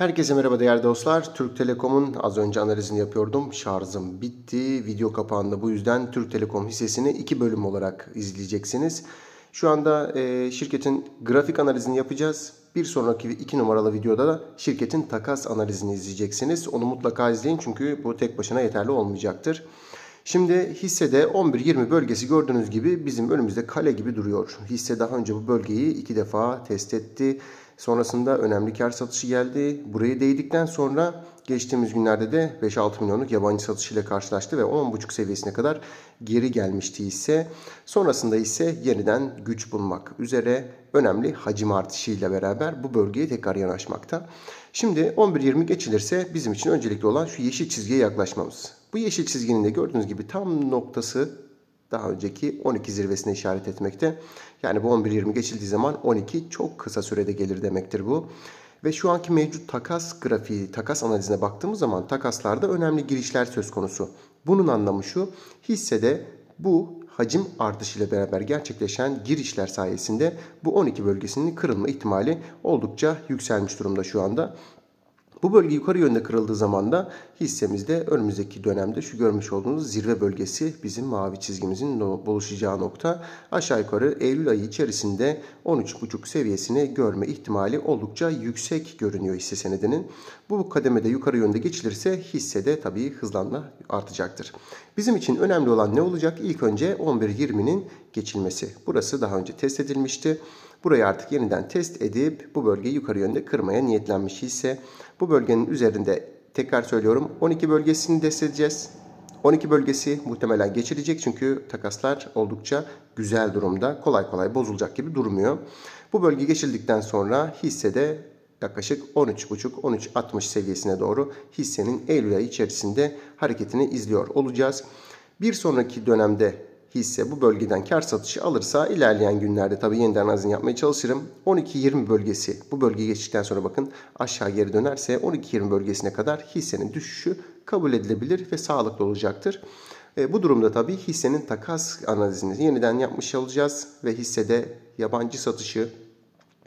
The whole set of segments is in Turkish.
Herkese merhaba değerli dostlar. Türk Telekom'un az önce analizini yapıyordum. Şarjım bitti. Video kapağında bu yüzden Türk Telekom hissesini iki bölüm olarak izleyeceksiniz. Şu anda e, şirketin grafik analizini yapacağız. Bir sonraki iki numaralı videoda da şirketin takas analizini izleyeceksiniz. Onu mutlaka izleyin çünkü bu tek başına yeterli olmayacaktır. Şimdi hissede 11-20 bölgesi gördüğünüz gibi bizim önümüzde kale gibi duruyor. Hisse daha önce bu bölgeyi iki defa test etti Sonrasında önemli kar satışı geldi. Buraya değdikten sonra geçtiğimiz günlerde de 5-6 milyonluk yabancı satışıyla karşılaştı ve 10.5 seviyesine kadar geri gelmişti ise. Sonrasında ise yeniden güç bulmak üzere önemli hacim artışıyla beraber bu bölgeye tekrar yanaşmakta. Şimdi 11.20 geçilirse bizim için öncelikli olan şu yeşil çizgiye yaklaşmamız. Bu yeşil çizginin de gördüğünüz gibi tam noktası daha önceki 12 zirvesine işaret etmekte. Yani bu 11.20 geçildiği zaman 12 çok kısa sürede gelir demektir bu. Ve şu anki mevcut takas grafiği, takas analizine baktığımız zaman takaslarda önemli girişler söz konusu. Bunun anlamı şu, hissede bu hacim artışıyla beraber gerçekleşen girişler sayesinde bu 12 bölgesinin kırılma ihtimali oldukça yükselmiş durumda şu anda. Bu bölge yukarı yönde kırıldığı zaman da hissemizde önümüzdeki dönemde şu görmüş olduğunuz zirve bölgesi bizim mavi çizgimizin buluşacağı nokta. Aşağı yukarı Eylül ayı içerisinde 13.5 seviyesini görme ihtimali oldukça yüksek görünüyor hisse senedinin. Bu kademede yukarı yönde geçilirse hisse de tabii hızlanla artacaktır. Bizim için önemli olan ne olacak? İlk önce 11.20'nin geçilmesi. Burası daha önce test edilmişti. Burayı artık yeniden test edip bu bölgeyi yukarı yönde kırmaya niyetlenmiş ise bu bölgenin üzerinde tekrar söylüyorum 12 bölgesini test edeceğiz. 12 bölgesi muhtemelen geçilecek çünkü takaslar oldukça güzel durumda. Kolay kolay bozulacak gibi durmuyor. Bu bölge geçildikten sonra hissede yaklaşık 13.5-13.60 seviyesine doğru hissenin Eylül ayı içerisinde hareketini izliyor olacağız. Bir sonraki dönemde hisse bu bölgeden kar satışı alırsa ilerleyen günlerde tabi yeniden azin yapmaya çalışırım. 12-20 bölgesi bu bölgeyi geçtikten sonra bakın aşağı geri dönerse 12-20 bölgesine kadar hissenin düşüşü kabul edilebilir ve sağlıklı olacaktır. E, bu durumda tabi hissenin takas analizini yeniden yapmış olacağız ve hissede yabancı satışı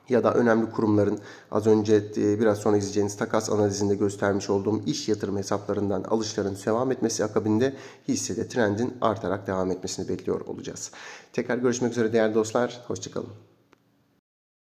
ya da önemli kurumların az önce e, biraz sonra izleyeceğiniz takas analizinde göstermiş olduğum iş yatırım hesaplarından alışların devam etmesi akabinde hissede trendin artarak devam etmesini bekliyor olacağız. Tekrar görüşmek üzere değerli dostlar. Hoşçakalın.